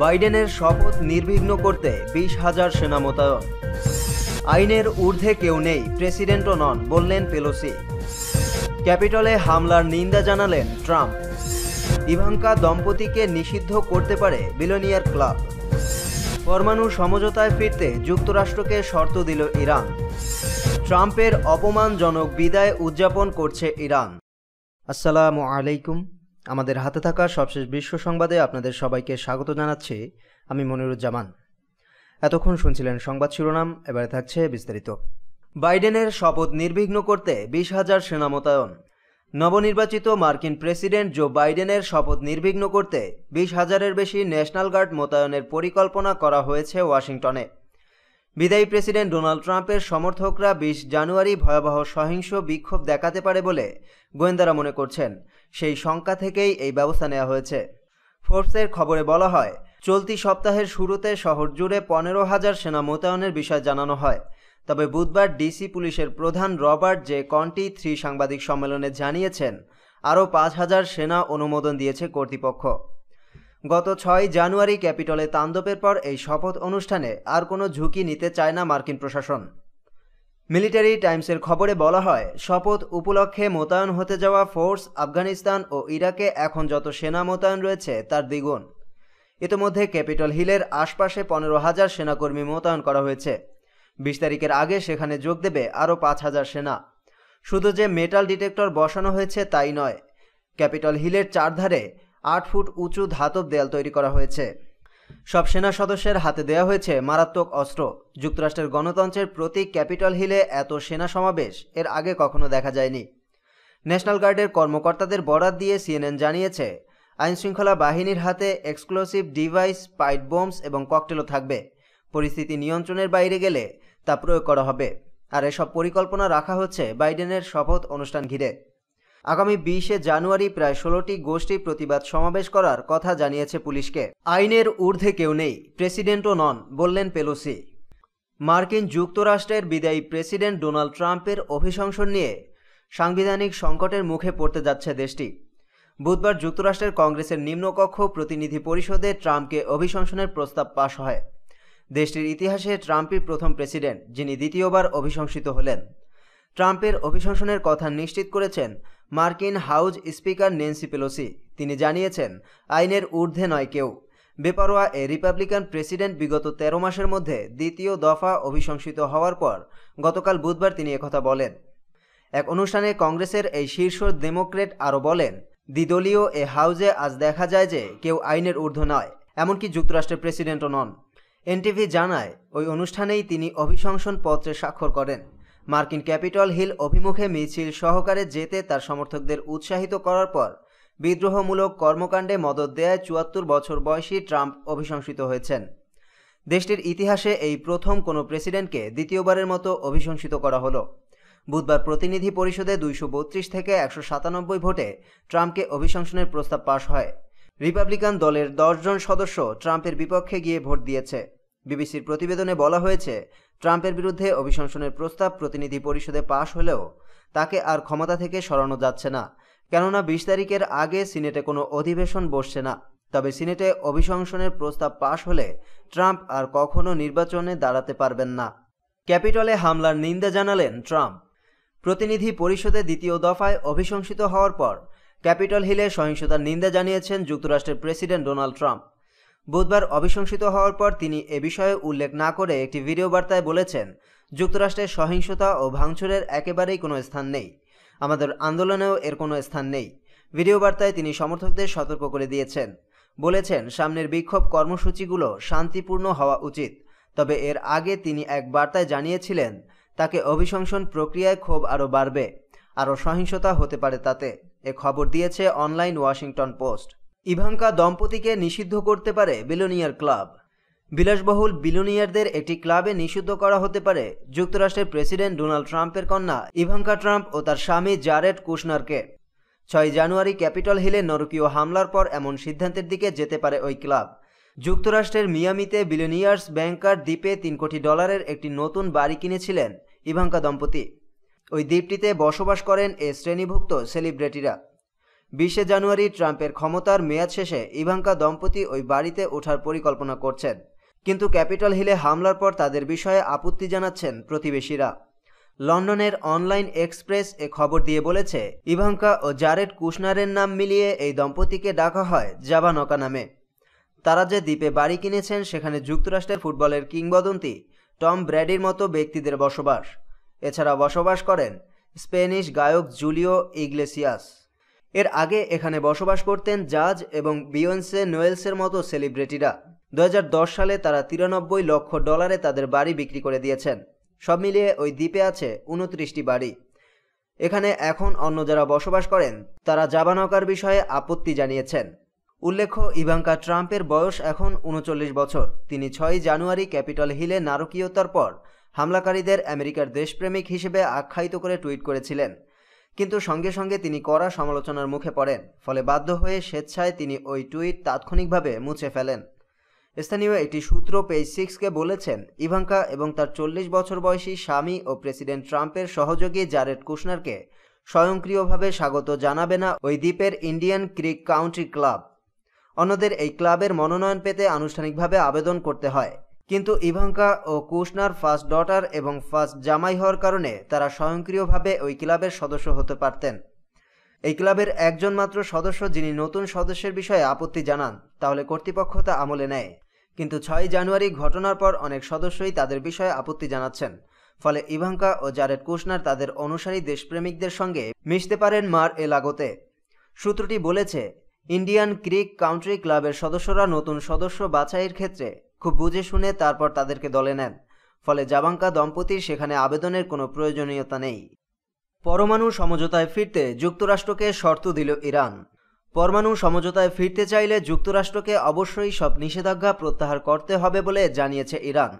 বাইডেনের শপথ নির্বিঘ্ন করতে বিশ হাজার সেনা মোতায়ন আইনের ঊর্ধ্বে কেউ নেই প্রেসিডেন্টও নন বললেন পেলোসি ক্যাপিটলে হামলার নিন্দা জানালেন ট্রাম্প ইভাঙ্কা দম্পতিকে নিষিদ্ধ করতে পারে বিলোনিয়ার ক্লাব পরমাণু সমঝোতায় ফিরতে যুক্তরাষ্ট্রকে শর্ত দিল ইরান ট্রাম্পের অপমানজনক বিদায় উদযাপন করছে ইরান আসসালামু আলাইকুম আমাদের হাতে থাকা সবশেষ বিশ্ব সংবাদে আপনাদের সবাইকে স্বাগত জানাচ্ছি আমি মনিরুজ্জামান এতক্ষণ শুনছিলেন সংবাদ শিরোনাম এবারে থাকছে বিস্তারিত বাইডেনের শপথ নির্বিঘ্ন করতে বিশ হাজার সেনা মোতায়ন নবনির্বাচিত মার্কিন প্রেসিডেন্ট জো বাইডেনের শপথ নির্বিঘ্ন করতে বিশ হাজারের বেশি ন্যাশনাল গার্ড মোতায়েনের পরিকল্পনা করা হয়েছে ওয়াশিংটনে বিদায়ী প্রেসিডেন্ট ডোনাল্ড ট্রাম্পের সমর্থকরা বিশ জানুয়ারি ভয়াবহ সহিংস বিক্ষোভ দেখাতে পারে বলে গোয়েন্দারা মনে করছেন সেই শঙ্কা থেকেই এই ব্যবস্থা নেওয়া হয়েছে ফোর্সের খবরে বলা হয় চলতি সপ্তাহের শুরুতে শহর জুড়ে পনেরো হাজার সেনা মোতায়েনের বিষয় জানানো হয় তবে বুধবার ডিসি পুলিশের প্রধান রবার্ট জে কন্টি থ্রি সাংবাদিক সম্মেলনে জানিয়েছেন আরও পাঁচ হাজার সেনা অনুমোদন দিয়েছে কর্তৃপক্ষ গত ছয় জানুয়ারি ক্যাপিটলে তাণ্ডবের পর এই শপথ অনুষ্ঠানে আর কোনো ঝুঁকি নিতে চায় না মার্কিন প্রশাসন মিলিটারি টাইমসের খবরে বলা হয় শপথ উপলক্ষে মোতায়েন হতে যাওয়া ফোর্স আফগানিস্তান ও ইরাকে এখন যত সেনা মোতায়েন রয়েছে তার দ্বিগুণ ইতিমধ্যে ক্যাপিটল হিলের আশপাশে পনেরো হাজার সেনাকর্মী মোতায়েন করা হয়েছে বিশ তারিখের আগে সেখানে যোগ দেবে আরও পাঁচ হাজার সেনা শুধু যে মেটাল ডিটেক্টর বসানো হয়েছে তাই নয় ক্যাপিটল হিলের চারধারে আট ফুট উঁচু ধাতব দেয়াল তৈরি করা হয়েছে সব সেনা সদস্যের হাতে দেয়া হয়েছে মারাত্মক অস্ত্র যুক্তরাষ্ট্রের গণতন্ত্রের প্রতীক ক্যাপিটল হিলে এত সেনা সমাবেশ এর আগে কখনো দেখা যায়নি ন্যাশনাল গার্ডের কর্মকর্তাদের বরাদ দিয়ে সিএনএন জানিয়েছে আইনশৃঙ্খলা বাহিনীর হাতে এক্সক্লুসিভ ডিভাইস পাইট বোমস এবং ককটেলও থাকবে পরিস্থিতি নিয়ন্ত্রণের বাইরে গেলে তা প্রয়োগ করা হবে আর এসব পরিকল্পনা রাখা হচ্ছে বাইডেনের শপথ অনুষ্ঠান ঘিরে আগামী বিশে জানুয়ারি প্রায় ষোলোটি গোষ্ঠী প্রতিবাদ সমাবেশ করার কথা জানিয়েছে পুলিশকে আইনের ঊর্ধ্বে কেউ নেই প্রেসিডেন্টও নন বললেন পেলোসি মার্কিন যুক্তরাষ্ট্রের বিদায়ী প্রেসিডেন্ট ডোনাল্ড ট্রাম্পের অভিশংসন নিয়ে সাংবিধানিক সংকটের মুখে পড়তে যাচ্ছে দেশটি বুধবার যুক্তরাষ্ট্রের কংগ্রেসের নিম্নকক্ষ প্রতিনিধি পরিষদে ট্রাম্পকে অভিশংসনের প্রস্তাব পাশ হয় দেশটির ইতিহাসে ট্রাম্পই প্রথম প্রেসিডেন্ট যিনি দ্বিতীয়বার অভিশংসিত হলেন ট্রাম্পের অভিশাসনের কথা নিশ্চিত করেছেন মার্কিন হাউজ স্পিকার নেন্সি পেলোসি তিনি জানিয়েছেন আইনের ঊর্ধ্বে নয় কেউ বেপারোয়া এ রিপাবলিকান প্রেসিডেন্ট বিগত তেরো মাসের মধ্যে দ্বিতীয় দফা অভিশংসিত হওয়ার পর গতকাল বুধবার তিনি একথা বলেন এক অনুষ্ঠানে কংগ্রেসের এই শীর্ষ ডেমোক্রেট আরও বলেন দ্বিদলীয় এ হাউজে আজ দেখা যায় যে কেউ আইনের ঊর্ধ্ব নয় এমনকি যুক্তরাষ্ট্রের প্রেসিডেন্টও নন এনটিভি জানায় ওই অনুষ্ঠানেই তিনি অভিশংসন পত্রে স্বাক্ষর করেন মার্কিন ক্যাপিটল হিল অভিমুখে মিছিল সহকারে যেতে তার সমর্থকদের উৎসাহিত করার পর বিদ্রোহমূলক কর্মকাণ্ডে মদত দেয়ায় চুয়াত্তর বছর বয়সী ট্রাম্প অভিশংসিত হয়েছেন দেশটির ইতিহাসে এই প্রথম কোনো প্রেসিডেন্টকে দ্বিতীয়বারের মতো অভিশংসিত করা হলো বুধবার প্রতিনিধি পরিষদে দুইশো থেকে একশো সাতানব্বই ভোটে ট্রাম্পকে অভিশংসনের প্রস্তাব পাশ হয় রিপাবলিকান দলের দশজন সদস্য ট্রাম্পের বিপক্ষে গিয়ে ভোট দিয়েছে বিবিসির প্রতিবেদনে বলা হয়েছে ট্রাম্পের বিরুদ্ধে অভিশংসনের প্রস্তাব প্রতিনিধি পরিষদে পাশ হলেও তাকে আর ক্ষমতা থেকে সরানো যাচ্ছে না কেননা বিশ তারিখের আগে সিনেটে কোনো অধিবেশন বসছে না তবে সিনেটে অভিশংসনের প্রস্তাব পাশ হলে ট্রাম্প আর কখনো নির্বাচনে দাঁড়াতে পারবেন না ক্যাপিটলে হামলার নিন্দা জানালেন ট্রাম্প প্রতিনিধি পরিষদে দ্বিতীয় দফায় অভিশংসিত হওয়ার পর ক্যাপিটল হিলে সহিংসতার নিন্দা জানিয়েছেন যুক্তরাষ্ট্রের প্রেসিডেন্ট ডোনাল্ড ট্রাম্প বুধবার অভিশংসিত হওয়ার পর তিনি এ বিষয়ে উল্লেখ না করে একটি ভিডিও বার্তায় বলেছেন যুক্তরাষ্ট্রের সহিংসতা ও ভাঙচুরের একেবারেই কোনো স্থান নেই আমাদের আন্দোলনেও এর কোনো স্থান নেই ভিডিও বার্তায় তিনি সমর্থকদের সতর্ক করে দিয়েছেন বলেছেন সামনের বিক্ষোভ কর্মসূচিগুলো শান্তিপূর্ণ হওয়া উচিত তবে এর আগে তিনি এক বার্তায় জানিয়েছিলেন তাকে অভিশংসন প্রক্রিয়ায় ক্ষোভ আরও বাড়বে আরও সহিংসতা হতে পারে তাতে এ খবর দিয়েছে অনলাইন ওয়াশিংটন পোস্ট ইভাঙ্কা দম্পতিকে নিষিদ্ধ করতে পারে বিলোনিয়ার ক্লাব বিলাসবহুল বিলোনিয়ারদের একটি ক্লাবে নিষিদ্ধ করা হতে পারে যুক্তরাষ্ট্রের প্রেসিডেন্ট ডোনাল্ড ট্রাম্পের কন্যা ইভাঙ্কা ট্রাম্প ও তার স্বামী জারেড কুশনারকে ছয় জানুয়ারি ক্যাপিটল হিলে নরকীয় হামলার পর এমন সিদ্ধান্তের দিকে যেতে পারে ওই ক্লাব যুক্তরাষ্ট্রের মিয়ামিতে বিলোনিয়ার্স ব্যাংকার দ্বীপে তিন কোটি ডলারের একটি নতুন বাড়ি কিনেছিলেন ইভাঙ্কা দম্পতি ওই দ্বীপটিতে বসবাস করেন এ শ্রেণীভুক্ত সেলিব্রিটিরা বিশে জানুয়ারি ট্রাম্পের ক্ষমতার মেয়াদ শেষে ইভাঙ্কা দম্পতি ওই বাড়িতে ওঠার পরিকল্পনা করছেন কিন্তু ক্যাপিটাল হিলে হামলার পর তাদের বিষয়ে আপত্তি জানাচ্ছেন প্রতিবেশীরা লন্ডনের অনলাইন এক্সপ্রেস এ খবর দিয়ে বলেছে ইভাঙ্কা ও জারেড কুশনারের নাম মিলিয়ে এই দম্পতিকে ডাকা হয় জাবানকা নামে তারা যে দ্বীপে বাড়ি কিনেছেন সেখানে যুক্তরাষ্ট্রের ফুটবলের কিংবদন্তি টম ব্র্যাডির মতো ব্যক্তিদের বসবাস এছাড়া বসবাস করেন স্পেনিশ গায়ক জুলিও ইগলেসিয়াস এর আগে এখানে বসবাস করতেন জাজ এবং বিয়ন্সে নোয়েলসের মতো সেলিব্রিটিরা দু সালে তারা তিরানব্বই লক্ষ ডলারে তাদের বাড়ি বিক্রি করে দিয়েছেন সব মিলিয়ে ওই দ্বীপে আছে উনত্রিশটি বাড়ি এখানে এখন অন্য যারা বসবাস করেন তারা জাবানকার বিষয়ে আপত্তি জানিয়েছেন উল্লেখ্য ইভাঙ্কা ট্রাম্পের বয়স এখন উনচল্লিশ বছর তিনি ছয়ই জানুয়ারি ক্যাপিটাল হিলে নারকীয়তার পর হামলাকারীদের আমেরিকার দেশপ্রেমিক হিসেবে আখ্যায়িত করে টুইট করেছিলেন কিন্তু সঙ্গে সঙ্গে তিনি কড়া সমালোচনার মুখে পড়েন ফলে বাধ্য হয়ে স্বেচ্ছায় তিনি ওই টুইট তাৎক্ষণিকভাবে মুছে ফেলেন স্থানীয় একটি সূত্র পেজ সিক্সকে বলেছেন ইভাঙ্কা এবং তার চল্লিশ বছর বয়সী স্বামী ও প্রেসিডেন্ট ট্রাম্পের সহযোগী জারেড কুশনারকে স্বয়ংক্রিয়ভাবে স্বাগত জানাবে না ওই দ্বীপের ইন্ডিয়ান ক্রিক কাউন্টি ক্লাব অন্যদের এই ক্লাবের মনোনয়ন পেতে আনুষ্ঠানিকভাবে আবেদন করতে হয় কিন্তু ইভাঙ্কা ও কুশনার ফার্স্ট ডটার এবং ফার্স্ট জামাই হওয়ার কারণে তারা স্বয়ংক্রিয়ভাবে ওই ক্লাবের সদস্য হতে পারতেন এই ক্লাবের একজন মাত্র সদস্য যিনি নতুন সদস্যের বিষয়ে আপত্তি জানান তাহলে কর্তৃপক্ষ তা আমলে নেয় কিন্তু ছয় জানুয়ারি ঘটনার পর অনেক সদস্যই তাদের বিষয়ে আপত্তি জানাচ্ছেন ফলে ইভাঙ্কা ও জারেড কুশনার তাদের অনুসারী দেশপ্রেমিকদের সঙ্গে মিশতে পারেন মার এলাগোতে সূত্রটি বলেছে ইন্ডিয়ান ক্রিক কাউন্ট্রি ক্লাবের সদস্যরা নতুন সদস্য বাছাইয়ের ক্ষেত্রে খুব বুঝে শুনে তারপর তাদেরকে দলে নেন ফলে জাবাঙ্কা দম্পতির সেখানে আবেদনের কোনো প্রয়োজনীয়তা নেই পরমাণু সমঝোতায় ফিরতে যুক্তরাষ্ট্রকে শর্ত দিল ইরান পরমাণু সমঝোতায় ফিরতে চাইলে যুক্তরাষ্ট্রকে অবশ্যই সব নিষেধাজ্ঞা প্রত্যাহার করতে হবে বলে জানিয়েছে ইরান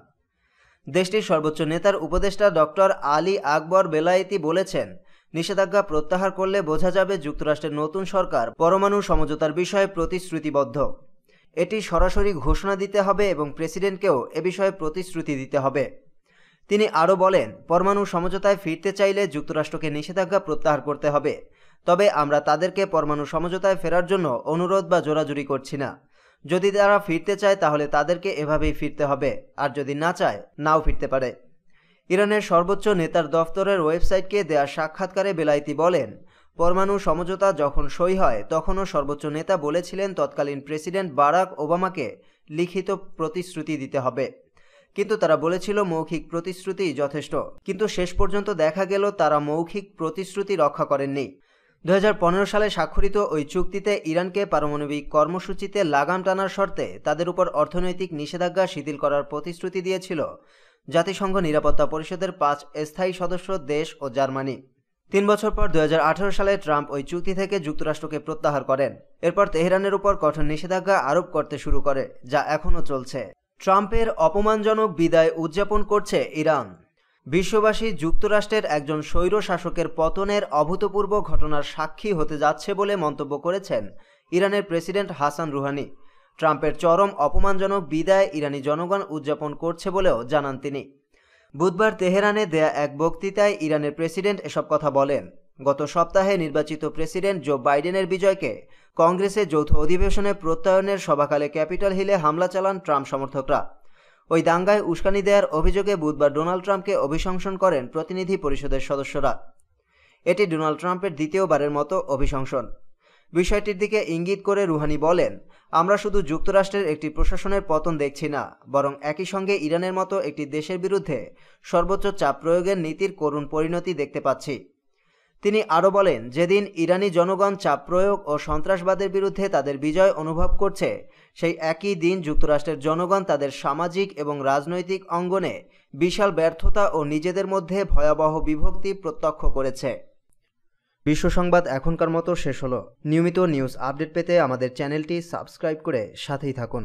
দেশটির সর্বোচ্চ নেতার উপদেষ্টা ডক্টর আলী আকবর বেলায়েতি বলেছেন নিষেধাজ্ঞা প্রত্যাহার করলে বোঝা যাবে যুক্তরাষ্ট্রের নতুন সরকার পরমাণু সমঝোতার বিষয়ে প্রতিশ্রুতিবদ্ধ এটি সরাসরি ঘোষণা দিতে হবে এবং প্রেসিডেন্টকেও এ বিষয়ে প্রতিশ্রুতি দিতে হবে তিনি আরও বলেন পরমাণু সমঝোতায় ফিরতে চাইলে যুক্তরাষ্ট্রকে নিষেধাজ্ঞা প্রত্যাহার করতে হবে তবে আমরা তাদেরকে পরমাণু সমঝোতায় ফেরার জন্য অনুরোধ বা জোরাজুরি করছি না যদি তারা ফিরতে চায় তাহলে তাদেরকে এভাবেই ফিরতে হবে আর যদি না চায় নাও ফিরতে পারে ইরানের সর্বোচ্চ নেতার দফতরের ওয়েবসাইটকে দেয়া সাক্ষাৎকারে বেলাইতি বলেন পরমাণু সমঝোতা যখন সই হয় তখনও সর্বোচ্চ নেতা বলেছিলেন তৎকালীন প্রেসিডেন্ট বারাক ওবামাকে লিখিত প্রতিশ্রুতি দিতে হবে কিন্তু তারা বলেছিল মৌখিক প্রতিশ্রুতি যথেষ্ট কিন্তু শেষ পর্যন্ত দেখা গেল তারা মৌখিক প্রতিশ্রুতি রক্ষা করেননি দু সালে স্বাক্ষরিত ওই চুক্তিতে ইরানকে পারমাণবিক কর্মসূচিতে লাগাম টানার শর্তে তাদের উপর অর্থনৈতিক নিষেধাজ্ঞা শিথিল করার প্রতিশ্রুতি দিয়েছিল জাতিসংঘ নিরাপত্তা পরিষদের পাঁচ স্থায়ী সদস্য দেশ ও জার্মানি তিন বছর পর দু সালে ট্রাম্প ওই চুক্তি থেকে যুক্তরাষ্ট্রকে প্রত্যাহার করেন এরপর তেহরানের উপর কঠোর নিষেধাজ্ঞা আরোপ করতে শুরু করে যা এখনও চলছে ট্রাম্পের অপমানজনক বিদায় উদযাপন করছে ইরান বিশ্ববাসী যুক্তরাষ্ট্রের একজন স্বৈর শাসকের পতনের অভূতপূর্ব ঘটনার সাক্ষী হতে যাচ্ছে বলে মন্তব্য করেছেন ইরানের প্রেসিডেন্ট হাসান রুহানি ট্রাম্পের চরম অপমানজনক বিদায় ইরানি জনগণ উদযাপন করছে বলেও জানান তিনি বুধবার তেহরানে দেয়া এক বক্তৃতায় ইরানের প্রেসিডেন্ট এসব কথা বলেন গত সপ্তাহে নির্বাচিত প্রেসিডেন্ট জো বাইডেনের বিজয়কে কংগ্রেসের যৌথ অধিবেশনে প্রত্যয়নের সভাকালে ক্যাপিটাল হিলে হামলা চালান ট্রাম্প সমর্থকরা ওই দাঙ্গায় উস্কানি দেওয়ার অভিযোগে বুধবার ডোনাল্ড ট্রাম্পকে অভিশংসন করেন প্রতিনিধি পরিষদের সদস্যরা এটি ডোনাল্ড ট্রাম্পের দ্বিতীয়বারের মতো অভিশংসন বিষয়টির দিকে ইঙ্গিত করে রুহানি বলেন আমরা শুধু যুক্তরাষ্ট্রের একটি প্রশাসনের পতন দেখছি না বরং একই সঙ্গে ইরানের মতো একটি দেশের বিরুদ্ধে সর্বোচ্চ চাপ প্রয়োগের নীতির করুণ পরিণতি দেখতে পাচ্ছি তিনি আরও বলেন যেদিন ইরানি জনগণ চাপ প্রয়োগ ও সন্ত্রাসবাদের বিরুদ্ধে তাদের বিজয় অনুভব করছে সেই একই দিন যুক্তরাষ্ট্রের জনগণ তাদের সামাজিক এবং রাজনৈতিক অঙ্গনে বিশাল ব্যর্থতা ও নিজেদের মধ্যে ভয়াবহ বিভক্তি প্রত্যক্ষ করেছে বিশ্ব সংবাদ এখনকার মতো শেষ হলো নিয়মিত নিউজ আপডেট পেতে আমাদের চ্যানেলটি সাবস্ক্রাইব করে সাথেই থাকুন